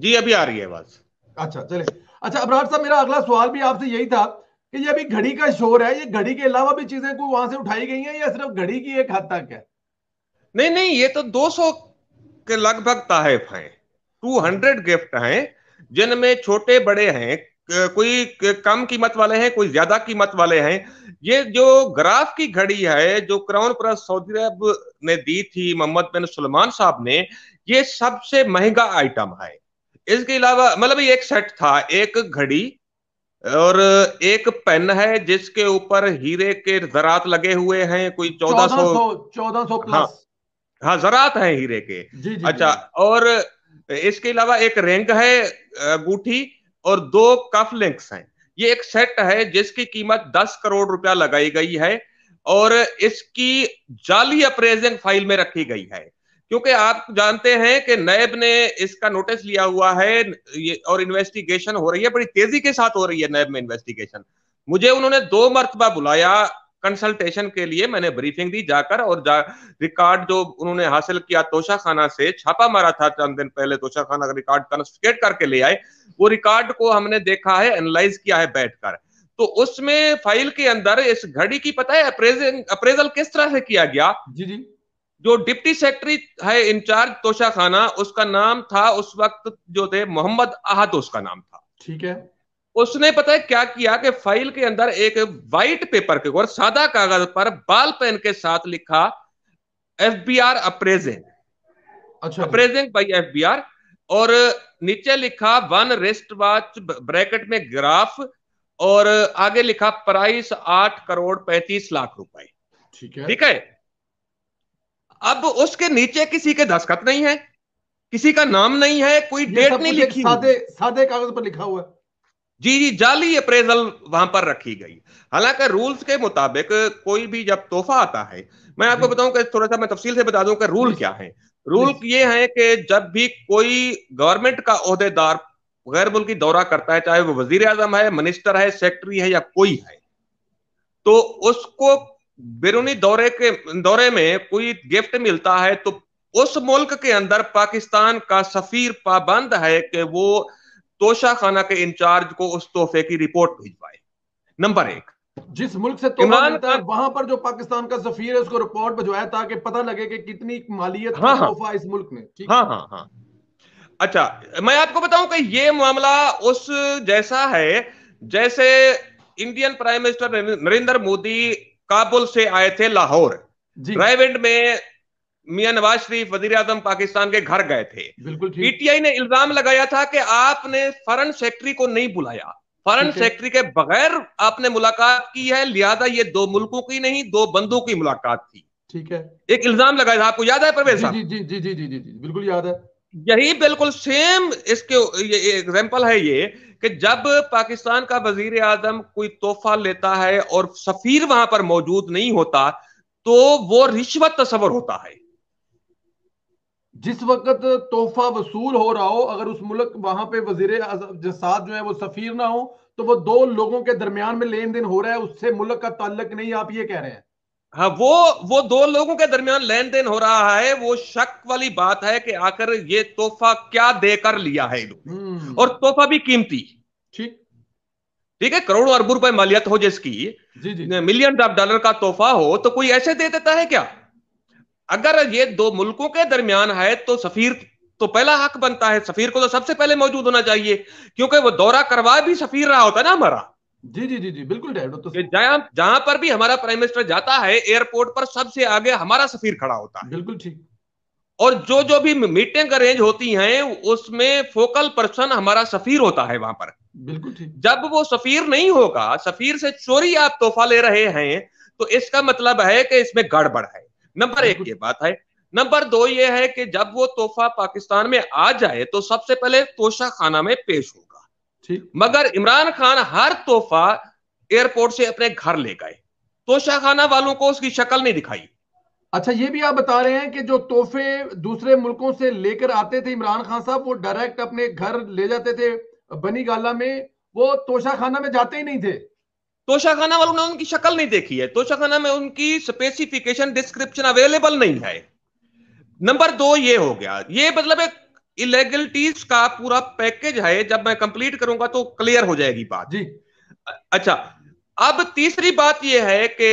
जी अभी आ रही है आवाज अच्छा चले अच्छा अबरार साहब मेरा अगला सवाल भी आपसे यही था कि ये अभी घड़ी का शोर है ये घड़ी के अलावा भी चीजें कोई वहां से उठाई गई हैं या सिर्फ घड़ी की एक हद तक है नहीं नहीं ये तो 200 के लगभग ताहिफ हैं 200 गिफ्ट हैं जिनमें छोटे बड़े हैं कोई कम कीमत वाले हैं कोई ज्यादा कीमत वाले हैं ये जो ग्राफ की घड़ी है जो क्राउन प्रस सऊदी अरब ने दी थी मोहम्मद बिन सलमान साहब ने ये सबसे महंगा आइटम है इसके अलावा मतलब एक सेट था एक घड़ी और एक पेन है जिसके ऊपर हीरे के जरात लगे हुए हैं कोई चौदह सौ चौदह सौ हाँ हाँ जरात है हीरे के जी, जी, अच्छा जी. और इसके अलावा एक रिंग है बूठी और दो कफ लिंक्स हैं ये एक सेट है जिसकी कीमत दस करोड़ रुपया लगाई गई है और इसकी जाली अप्रेजिंग फाइल में रखी गई है क्योंकि आप जानते हैं कि नैब ने इसका नोटिस लिया हुआ है ये और इन्वेस्टिगेशन हो रही है बड़ी तेजी के साथ हो रही है नैब में इन्वेस्टिगेशन मुझे उन्होंने दो मरतबा बुलाया कंसल्टेशन के लिए मैंने ब्रीफिंग दी जाकर और जा, रिकॉर्ड जो उन्होंने हासिल किया तोशा खाना से छापा मारा था चंद दिन पहले तोशा खाना का रिकॉर्ड कॉन्स्टिकेट करके ले आए वो रिकॉर्ड को हमने देखा है एनालाइज किया है बैठकर तो उसमें फाइल के अंदर इस घड़ी की पता है अप्रेजल किस तरह से किया गया जी जी जो डिप्टी सेक्रेटरी है इंचार्ज तोशा खाना उसका नाम था उस वक्त जो थे मोहम्मद आहत उसका नाम था ठीक है उसने पता है क्या किया कि फाइल के अंदर एक वाइट पेपर के और सादा कागज पर बाल पेन के साथ लिखा एफ बी आर अप्रेजिंग अच्छा appraising by F B R और नीचे लिखा वन रेस्ट वॉच ब्रैकेट में ग्राफ और आगे लिखा प्राइस आठ करोड़ पैंतीस लाख रुपए ठीक है ठीक है अब उसके नीचे किसी के दस्खत नहीं है किसी का नाम नहीं है कोई डेट नहीं लिखी सादे सादे कागज पर लिखा हुआ जी जी जाली अप्रेजल वहां पर रखी गई हालांकि रूल्स के मुताबिक कोई भी जब तोहफा आता है मैं आपको बताऊं कि थोड़ा सा मैं तफसील से बता दूं कि रूल क्या है रूल ये है कि जब भी कोई गवर्नमेंट का अहदेदार गैर मुल्की दौरा करता है चाहे वो वजीर आजम है मिनिस्टर है सेक्रेटरी है या कोई है तो उसको बिरूनी दौरे के दौरे में कोई गिफ्ट मिलता है तो उस मुल्क के अंदर पाकिस्तान का सफीर पाबंद है कि वो तोशा खाना के इंचार्ज को उस तोहफे की रिपोर्ट भिजवाए नंबर एक जिस मुल्क से इमरान खान वहां पर जो पाकिस्तान का सफीर है उसको रिपोर्ट भिजवाया ताकि पता लगे कि कितनी मालियत हाँ, हाँ, तोहफा इस मुल्क में ठीक हाँ हाँ हाँ अच्छा मैं आपको बताऊं कि ये मामला उस जैसा है जैसे Indian prime minister Narendra Modi Kabul से आए थे लाहौर रायवेंड में मियां नवाज शरीफ वजीर आजम पाकिस्तान के घर गए थे बिल्कुल पीटीआई ने इल्जाम लगाया था कि आपने फॉरन सेक्रेटरी को नहीं बुलाया फॉरन सेक्रेटरी के बगैर आपने मुलाकात की है लिहाजा ये दो मुल्कों की नहीं दो बंदों की मुलाकात थी ठीक है एक इल्जाम लगाया था आपको याद है परवेज साहब जी जी जी जी जी जी बिल्कुल याद है यही बिल्कुल सेम इसके एग्जाम्पल है ये कि जब पाकिस्तान का वजीर आजम कोई तोहफा लेता है और सफीर वहां पर मौजूद नहीं होता तो वो रिश्वत तस्वर होता है जिस वक्त तोहफा वसूल हो रहा हो अगर उस मुल्क वहां पे वजीर साथ जो है वो सफीर ना हो तो वो दो लोगों के दरमियान में लेन देन हो रहा है उससे मुल्क का ताल्लक नहीं आप ये कह रहे हैं हाँ वो वो दो लोगों के दरमियान लेन देन हो रहा है वो शक वाली बात है कि आखिर ये तोहफा क्या देकर लिया है इन्होंने हम्म। और तोहफा भी कीमती ठीक ठीक है करोड़ों अरबों रुपए मालियत हो जिसकी जी जी मिलियन डॉलर का तोहफा हो तो कोई ऐसे दे देता है क्या अगर ये दो मुल्कों के दरमियान है तो सफीर तो पहला हक बनता है सफीर को तो सबसे पहले मौजूद होना चाहिए क्योंकि वो दौरा करवा भी सफीर रहा होता है ना हमारा जी जी जी जी बिल्कुल तो जहां जहां पर भी हमारा प्राइम मिनिस्टर जाता है एयरपोर्ट पर सबसे आगे हमारा सफीर खड़ा होता है बिल्कुल ठीक और जो जो भी मीटिंग अरेंज होती हैं उसमें फोकल पर्सन हमारा सफीर होता है वहां पर बिल्कुल ठीक जब वो सफीर नहीं होगा सफीर से चोरी आप तोहफा ले रहे हैं तो इसका मतलब है कि इसमें गड़बड़ है नंबर एक ये बात है नंबर दो ये है कि जब वो तोहफा पाकिस्तान में आ जाए तो सबसे पहले तोशा खाना में पेश होगा मगर इमरान खान हर तोहफा एयरपोर्ट से अपने घर ले गए तोशाखाना वालों को उसकी शक्ल नहीं दिखाई अच्छा ये भी आप बता रहे हैं कि जो तोहफे दूसरे मुल्कों से लेकर आते थे इमरान खान साहब वो डायरेक्ट अपने घर ले जाते थे बनी गाला में वो तोशाखाना में जाते ही नहीं थे तोशाखाना वालों ने उनकी शक्ल नहीं देखी है तोशाखाना में उनकी स्पेसिफिकेशन डिस्क्रिप्शन अवेलेबल नहीं है नंबर दो ये हो गया ये मतलब एक इलेगलिटीज का पूरा पैकेज है जब मैं कंप्लीट करूंगा तो क्लियर हो जाएगी बात जी अच्छा अब तीसरी बात यह है कि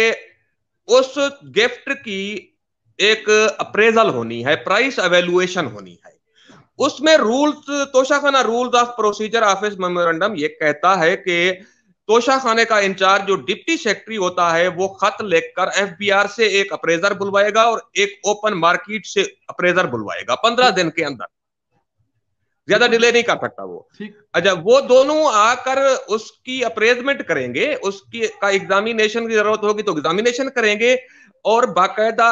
उस गिफ्ट की एक अप्रेजल होनी है प्राइस एवेल्युएशन होनी है उसमें rules Toshakhana rules of procedure office memorandum ये कहता है कि तोशा खाने का इंचार्ज जो डिप्टी सेक्रेटरी होता है वो खत लेकर एफबीआर से एक अप्रेजर बुलवाएगा और एक ओपन मार्केट से अप्रेजर बुलवाएगा पंद्रह दिन के अंदर ज्यादा डिले नहीं कर सकता वो अच्छा वो दोनों आकर उसकी अप्रेजमेंट करेंगे उसकी का एग्जामिनेशन की जरूरत होगी तो एग्जामिनेशन करेंगे और बाकायदा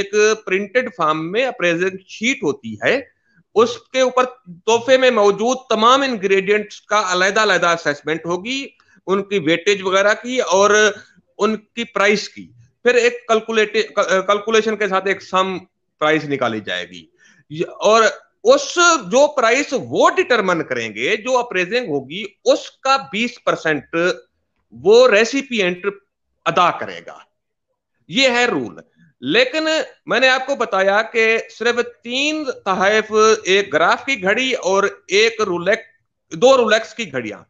एक प्रिंटेड फॉर्म में अप्रेजेंट शीट होती है उसके ऊपर तोहफे में मौजूद तमाम इंग्रेडिएंट्स का अलहदा अलहदा असेसमेंट होगी उनकी वेटेज वगैरह की और उनकी प्राइस की फिर एक कैलकुलेटे कैलकुलेशन के साथ एक सम प्राइस निकाली जाएगी और उस जो प्राइस वो डिटरमन करेंगे जो अप्रेजिंग होगी उसका 20 परसेंट वो रेसिपिएंट अदा करेगा ये है रूल लेकिन मैंने आपको बताया कि सिर्फ तीन तहफ एक ग्राफ की घड़ी और एक रूलेक दो रूलेक्स की घड़ियां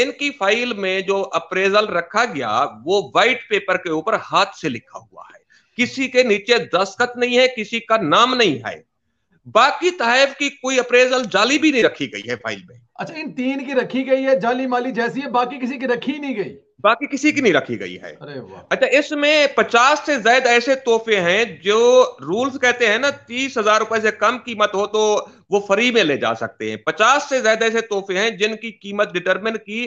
इनकी फाइल में जो अप्रेजल रखा गया वो व्हाइट पेपर के ऊपर हाथ से लिखा हुआ है किसी के नीचे दस्तखत नहीं है किसी का नाम नहीं है बाकी तहैफ की कोई अप्रेजल जाली भी नहीं रखी गई है फाइल में अच्छा इन तीन की रखी गई है जाली माली जैसी है बाकी किसी की रखी नहीं गई बाकी किसी की नहीं रखी गई है अच्छा इसमें पचास से ज्यादा ऐसे तोहफे हैं जो रूल्स कहते हैं ना तीस हजार रुपए से कम कीमत हो तो वो फ्री में ले जा सकते हैं पचास से ज्यादा ऐसे तोहफे हैं जिनकी कीमत डिटरमिन की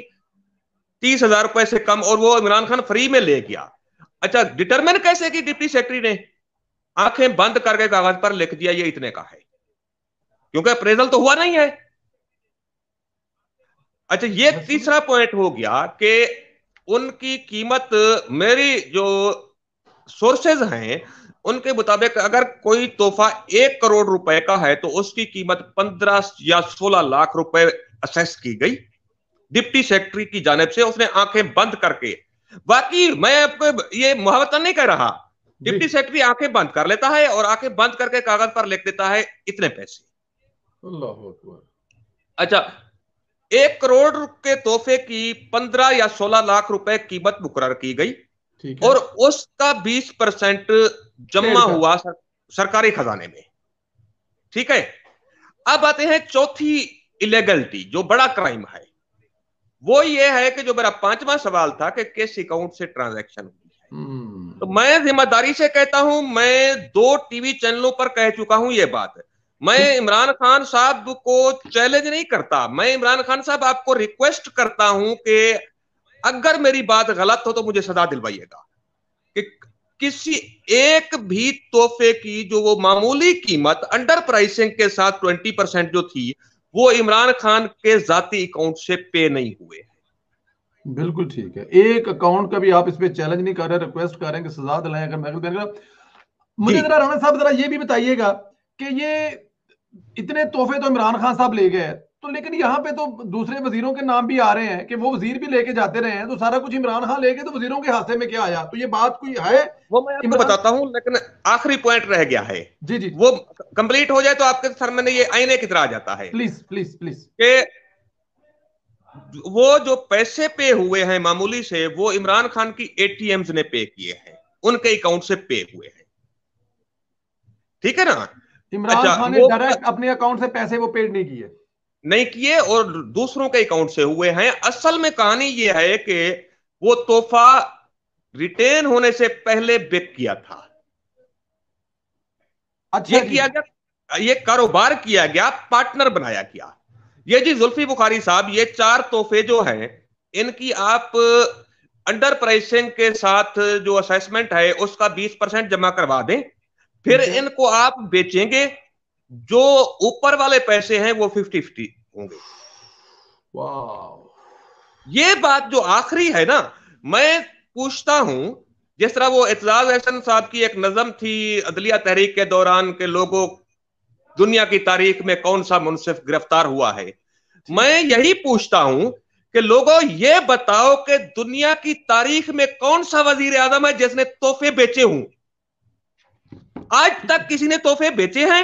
तीस हजार रुपए से कम और वो इमरान खान फ्री में ले गया अच्छा डिटरमिन कैसे की डिप्टी सेक्रेटरी ने आंखें बंद करके कागज पर लिख दिया ये इतने का है क्योंकि अप्रेजल तो हुआ नहीं है अच्छा ये तीसरा पॉइंट हो गया कि उनकी कीमत मेरी जो सोर्सेज हैं उनके मुताबिक अगर कोई तोहफा एक करोड़ रुपए का है तो उसकी कीमत पंद्रह या सोलह लाख रुपए असेस की गई डिप्टी सेक्रेटरी की जानब से उसने आंखें बंद करके बाकी मैं आपको ये मुहावता नहीं कह रहा डिप्टी सेक्रेटरी आंखें बंद कर लेता है और आंखें बंद करके कागज पर लिख देता है इतने पैसे अच्छा एक करोड़ के तोहफे की पंद्रह या सोलह लाख रुपए कीमत मुकर की गई और उसका बीस परसेंट जमा हुआ सरकारी खजाने में ठीक है अब आते हैं चौथी इलेगलिटी जो बड़ा क्राइम है वो ये है कि जो मेरा पांचवा सवाल था कि किस अकाउंट से ट्रांजैक्शन हुई है हम्म। तो मैं जिम्मेदारी से कहता हूं मैं दो टीवी चैनलों पर कह चुका हूं ये बात है मैं इमरान खान साहब को चैलेंज नहीं करता मैं इमरान खान साहब आपको रिक्वेस्ट करता हूं कि अगर मेरी बात गलत हो तो मुझे सजा दिलवाइएगा कि किसी एक भी तोहफे की जो वो मामूली कीमत अंडर प्राइसिंग के साथ ट्वेंटी परसेंट जो थी वो इमरान खान के जाती अकाउंट से पे नहीं हुए बिल्कुल ठीक है एक अकाउंट का भी आप इस पर चैलेंज नहीं कर रहे रिक्वेस्ट कर रहे हैं कि सजा दिलाएं अगर मैं मुझे जरा राणा साहब जरा ये भी बताइएगा कि ये इतने तोहफे तो इमरान खान साहब ले गए तो लेकिन यहाँ पे तो दूसरे वजीरों के नाम भी आ रहे हैं कि वो वजीर भी लेके जाते रहे हैं तो सारा कुछ इमरान खान लेके तो वजीरों के हाथे में क्या आया तो ये बात कोई है वो मैं इमरान... बताता हूँ लेकिन आखिरी पॉइंट रह गया है जी जी वो कंप्लीट हो जाए तो आपके सर में ये आईने की तरह आ जाता है प्लीज प्लीज प्लीज के वो जो पैसे पे हुए हैं मामूली से वो इमरान खान की एटीएम्स ने पे किए हैं उनके अकाउंट से पे हुए हैं ठीक है ना इमरान अच्छा, खान ने डायरेक्ट अपने अकाउंट से पैसे वो पेड नहीं किए नहीं किए और दूसरों के अकाउंट से हुए हैं असल में कहानी ये है कि वो तोहफा रिटेन होने से पहले बेक किया था अच्छा ये किया गया ये कारोबार किया गया पार्टनर बनाया गया ये जी जुल्फी बुखारी साहब ये चार तोहफे जो हैं इनकी आप अंडर प्राइसिंग के साथ जो असेसमेंट है उसका 20 परसेंट जमा करवा दें फिर इनको आप बेचेंगे जो ऊपर वाले पैसे हैं वो फिफ्टी फिफ्टी होंगे ये बात जो आखिरी है ना मैं पूछता हूं जिस तरह वो एतजाज एहसन साहब की एक नजम थी अदलिया तहरीक के दौरान के लोगों दुनिया की तारीख में कौन सा मुनसिफ गिरफ्तार हुआ है मैं यही पूछता हूं कि लोगों ये बताओ कि दुनिया की तारीख में कौन सा वजीर आजम है जिसने तोहफे बेचे हूं आज तक किसी ने तोहफे बेचे हैं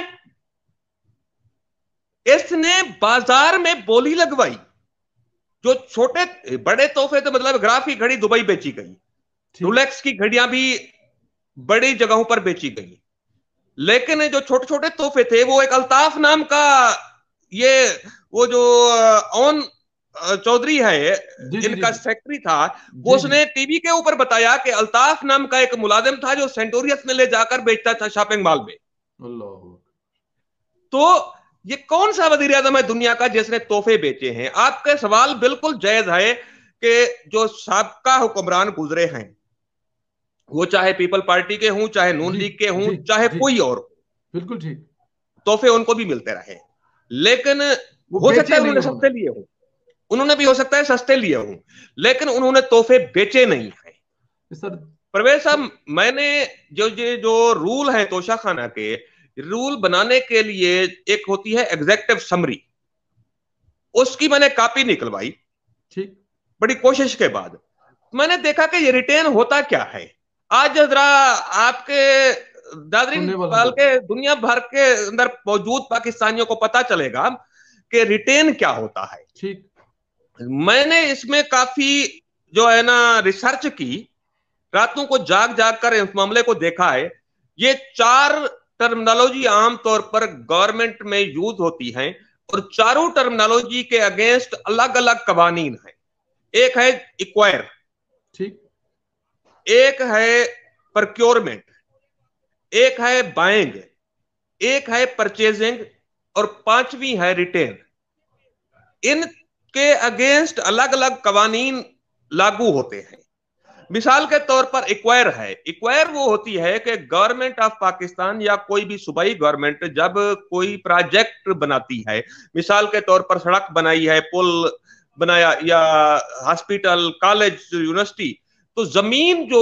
इसने बाजार में बोली लगवाई जो छोटे बड़े तोहफे तो मतलब ग्राफ की घड़ी दुबई बेची गई रोलेक्स की घड़ियां भी बड़ी जगहों पर बेची गई लेकिन जो छोटे छोटे तोहफे थे वो एक अल्ताफ नाम का ये वो जो ऑन चौधरी है जिनका सेक्रेटरी था उसने टीवी के ऊपर बताया कि अल्ताफ नाम का एक मुलाजिम था जो सेंटोरियस में ले जाकर बेचता था शॉपिंग मॉल में तो ये कौन सा वजीर आजम है दुनिया का जिसने तोहफे बेचे हैं आपका सवाल बिल्कुल जायज है कि जो सबका हुक्मरान गुजरे हैं वो चाहे पीपल पार्टी के हों चाहे नून लीग के हों चाहे कोई और बिल्कुल ठीक तोहफे उनको भी मिलते रहे लेकिन हो सकता है उन्होंने सबसे लिए हों उन्होंने भी हो सकता है सस्ते लिए हों लेकिन उन्होंने तोहफे बेचे नहीं है सर परवेज साहब मैंने जो ये जो रूल है तोशा खाना के रूल बनाने के लिए एक होती है एग्जेक्टिव समरी उसकी मैंने कॉपी निकलवाई ठीक बड़ी कोशिश के बाद मैंने देखा कि ये रिटेन होता क्या है आज जरा आपके दादरी नेपाल के दुनिया भर के अंदर मौजूद पाकिस्तानियों को पता चलेगा कि रिटेन क्या होता है ठीक मैंने इसमें काफी जो है ना रिसर्च की रातों को जाग जाग कर इस मामले को देखा है ये चार टर्मिनोलॉजी आमतौर पर गवर्नमेंट में यूज होती हैं और चारों टर्मिनोलॉजी के अगेंस्ट अलग अलग कवानीन है एक है इक्वायर ठीक एक है प्रक्योरमेंट एक है बाइंग एक है परचेजिंग और पांचवी है रिटेन इन के अगेंस्ट अलग अलग कवानी लागू होते हैं मिसाल के तौर पर इक्वायर है इक्वायर वो होती है कि गवर्नमेंट ऑफ पाकिस्तान या कोई भी सूबाई गवर्नमेंट जब कोई प्रोजेक्ट बनाती है मिसाल के तौर पर सड़क बनाई है पुल बनाया या हॉस्पिटल कॉलेज यूनिवर्सिटी तो जमीन जो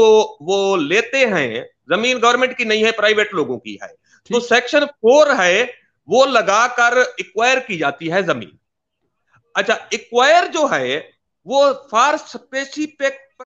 वो लेते हैं जमीन गवर्नमेंट की नहीं है प्राइवेट लोगों की है तो सेक्शन फोर है वो लगाकर इक्वायर की जाती है जमीन अच्छा इक्वायर जो है वो फार स्पेसिफिक